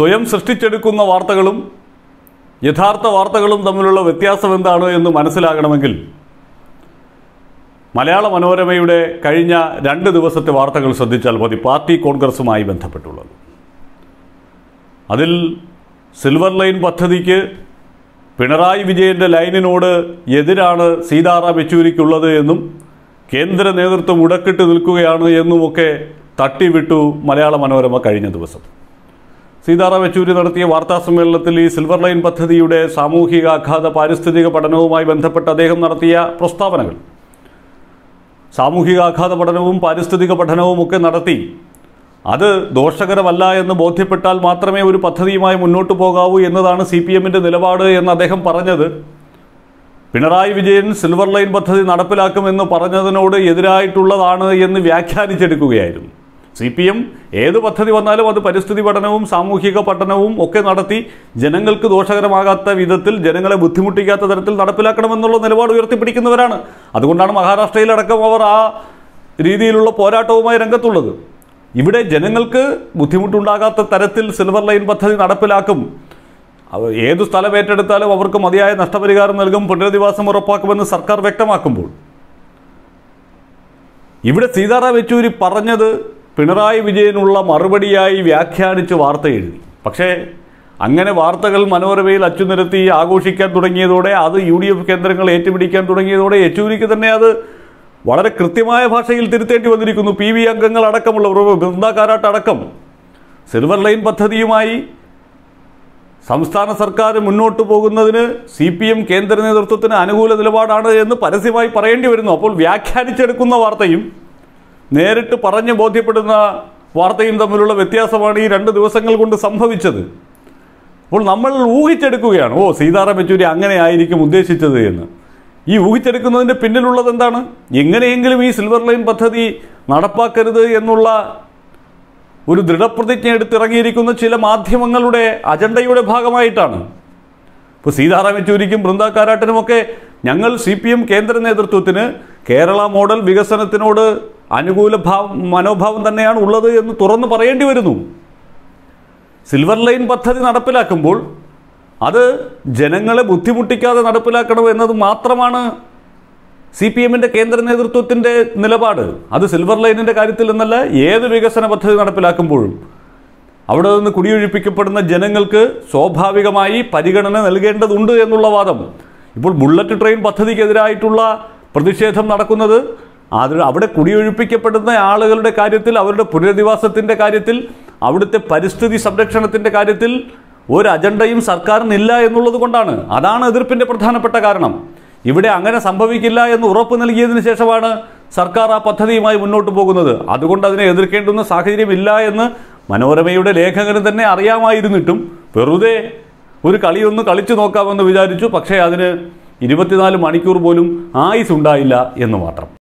സ്വയം സൃഷ്ടിച്ചെടുക്കുന്ന വാർത്തകളും യഥാർത്ഥ വാർത്തകളും തമ്മിലുള്ള വ്യത്യാസം എന്താണ് എന്ന് മനസ്സിലാകണമെങ്കിൽ മലയാള മനോരമയുടെ കഴിഞ്ഞ രണ്ട് ദിവസത്തെ വാർത്തകൾ ശ്രദ്ധിച്ചാൽ മതി പാർട്ടി കോൺഗ്രസുമായി ബന്ധപ്പെട്ടുള്ളത് അതിൽ സിൽവർ ലൈൻ പദ്ധതിക്ക് പിണറായി വിജയൻ്റെ ലൈനിനോട് എതിരാണ് സീതാറാം യെച്ചൂരിക്കുള്ളത് എന്നും കേന്ദ്ര നേതൃത്വം ഉടക്കിട്ട് നിൽക്കുകയാണ് എന്നുമൊക്കെ തട്ടിവിട്ടു മലയാള മനോരമ കഴിഞ്ഞ ദിവസം സീതാറാം യെച്ചൂരി നടത്തിയ വാർത്താ സമ്മേളനത്തിൽ ഈ സിൽവർ ലൈൻ പദ്ധതിയുടെ സാമൂഹിക ആഘാത പാരിസ്ഥിതിക പഠനവുമായി ബന്ധപ്പെട്ട് അദ്ദേഹം നടത്തിയ പ്രസ്താവനകൾ സാമൂഹിക ആഘാത പഠനവും പാരിസ്ഥിതിക പഠനവും ഒക്കെ നടത്തി അത് ദോഷകരമല്ല എന്ന് ബോധ്യപ്പെട്ടാൽ മാത്രമേ ഒരു പദ്ധതിയുമായി മുന്നോട്ട് പോകാവൂ എന്നതാണ് സി പി എമ്മിൻ്റെ നിലപാട് എന്ന് അദ്ദേഹം പറഞ്ഞത് പിണറായി വിജയൻ സിൽവർ ലൈൻ പദ്ധതി നടപ്പിലാക്കുമെന്ന് പറഞ്ഞതിനോട് എതിരായിട്ടുള്ളതാണ് എന്ന് വ്യാഖ്യാനിച്ചെടുക്കുകയായിരുന്നു സി പി എം ഏത് പദ്ധതി വന്നാലും അത് പരിസ്ഥിതി പഠനവും സാമൂഹിക പഠനവും ഒക്കെ നടത്തി ജനങ്ങൾക്ക് ദോഷകരമാകാത്ത വിധത്തിൽ ജനങ്ങളെ ബുദ്ധിമുട്ടിക്കാത്ത തരത്തിൽ നടപ്പിലാക്കണമെന്നുള്ള നിലപാട് ഉയർത്തിപ്പിടിക്കുന്നവരാണ് അതുകൊണ്ടാണ് മഹാരാഷ്ട്രയിലടക്കം അവർ ആ രീതിയിലുള്ള പോരാട്ടവുമായി രംഗത്തുള്ളത് ഇവിടെ ജനങ്ങൾക്ക് ബുദ്ധിമുട്ടുണ്ടാകാത്ത തരത്തിൽ സിൽവർ ലൈൻ പദ്ധതി നടപ്പിലാക്കും ഏത് സ്ഥലം ഏറ്റെടുത്താലും അവർക്ക് മതിയായ നഷ്ടപരിഹാരം നൽകും പുനരധിവാസം ഉറപ്പാക്കുമെന്ന് സർക്കാർ വ്യക്തമാക്കുമ്പോൾ ഇവിടെ സീതാറാം യെച്ചൂരി പറഞ്ഞത് പിണറായി വിജയനുള്ള മറുപടിയായി വ്യാഖ്യാനിച്ച് വാർത്ത എഴുതി പക്ഷേ അങ്ങനെ വാർത്തകൾ മനോരമയിൽ അച്ചുനിരത്തി ആഘോഷിക്കാൻ തുടങ്ങിയതോടെ അത് യു ഡി എഫ് കേന്ദ്രങ്ങൾ ഏറ്റുപിടിക്കാൻ തുടങ്ങിയതോടെ യെച്ചൂരിക്ക് തന്നെ അത് വളരെ കൃത്യമായ ഭാഷയിൽ തിരുത്തേണ്ടി വന്നിരിക്കുന്നു പി വി അംഗങ്ങൾ അടക്കമുള്ളവർ സിൽവർ ലൈൻ പദ്ധതിയുമായി സംസ്ഥാന സർക്കാർ മുന്നോട്ട് പോകുന്നതിന് സി പി എം കേന്ദ്ര നേതൃത്വത്തിന് അനുകൂല നിലപാടാണ് എന്ന് പരസ്യമായി പറയേണ്ടി വരുന്നു അപ്പോൾ വ്യാഖ്യാനിച്ചെടുക്കുന്ന വാർത്തയും നേരിട്ട് പറഞ്ഞ് ബോധ്യപ്പെടുന്ന വാർത്തയും തമ്മിലുള്ള വ്യത്യാസമാണ് ഈ രണ്ട് ദിവസങ്ങൾ കൊണ്ട് സംഭവിച്ചത് അപ്പോൾ നമ്മൾ ഊഹിച്ചെടുക്കുകയാണ് ഓ സീതാറാം യെച്ചൂരി അങ്ങനെ ആയിരിക്കും ഉദ്ദേശിച്ചത് എന്ന് ഈ ഊഹിച്ചെടുക്കുന്നതിൻ്റെ പിന്നിലുള്ളത് എന്താണ് എങ്ങനെയെങ്കിലും ഈ സിൽവർ ലൈൻ പദ്ധതി നടപ്പാക്കരുത് എന്നുള്ള ഒരു ദൃഢപ്രതിജ്ഞ എടുത്തിറങ്ങിയിരിക്കുന്ന ചില മാധ്യമങ്ങളുടെ അജണ്ടയുടെ ഭാഗമായിട്ടാണ് ഇപ്പോൾ സീതാറാം യെച്ചൂരിക്കും ബൃന്ദ കാരാട്ടിനുമൊക്കെ ഞങ്ങൾ സി പി എം കേന്ദ്ര നേതൃത്വത്തിന് കേരള മോഡൽ വികസനത്തിനോട് അനുകൂല ഭാവം മനോഭാവം തന്നെയാണ് ഉള്ളത് എന്ന് തുറന്നു പറയേണ്ടി വരുന്നു സിൽവർ ലൈൻ പദ്ധതി നടപ്പിലാക്കുമ്പോൾ അത് ജനങ്ങളെ ബുദ്ധിമുട്ടിക്കാതെ നടപ്പിലാക്കണം എന്നത് മാത്രമാണ് സി പി എമ്മിൻ്റെ കേന്ദ്ര നേതൃത്വത്തിൻ്റെ നിലപാട് അത് സിൽവർ ലൈനിൻ്റെ കാര്യത്തിൽ നിന്നല്ല ഏത് വികസന പദ്ധതി നടപ്പിലാക്കുമ്പോഴും അവിടെ നിന്ന് കുടിയൊഴിപ്പിക്കപ്പെടുന്ന ജനങ്ങൾക്ക് സ്വാഭാവികമായി പരിഗണന നൽകേണ്ടതുണ്ട് എന്നുള്ള വാദം ഇപ്പോൾ ബുള്ളറ്റ് ട്രെയിൻ പദ്ധതിക്കെതിരായിട്ടുള്ള പ്രതിഷേധം നടക്കുന്നത് അത് അവിടെ കുടിയൊഴിപ്പിക്കപ്പെടുന്ന ആളുകളുടെ കാര്യത്തിൽ അവരുടെ പുനരധിവാസത്തിൻ്റെ കാര്യത്തിൽ അവിടുത്തെ പരിസ്ഥിതി സംരക്ഷണത്തിൻ്റെ കാര്യത്തിൽ ഒരു അജണ്ടയും സർക്കാരിനില്ല എന്നുള്ളത് കൊണ്ടാണ് അതാണ് എതിർപ്പിൻ്റെ പ്രധാനപ്പെട്ട കാരണം ഇവിടെ അങ്ങനെ സംഭവിക്കില്ല എന്ന് ഉറപ്പ് നൽകിയതിന് ശേഷമാണ് സർക്കാർ ആ പദ്ധതിയുമായി മുന്നോട്ട് പോകുന്നത് അതുകൊണ്ട് അതിനെ എതിർക്കേണ്ടുന്ന സാഹചര്യമില്ല എന്ന് മനോരമയുടെ ലേഖകന് തന്നെ അറിയാമായിരുന്നിട്ടും വെറുതെ ഒരു കളിയൊന്ന് കളിച്ചു നോക്കാമെന്ന് വിചാരിച്ചു പക്ഷേ അതിന് ഇരുപത്തിനാല് മണിക്കൂർ പോലും ആയുസ് ഉണ്ടായില്ല എന്ന് മാത്രം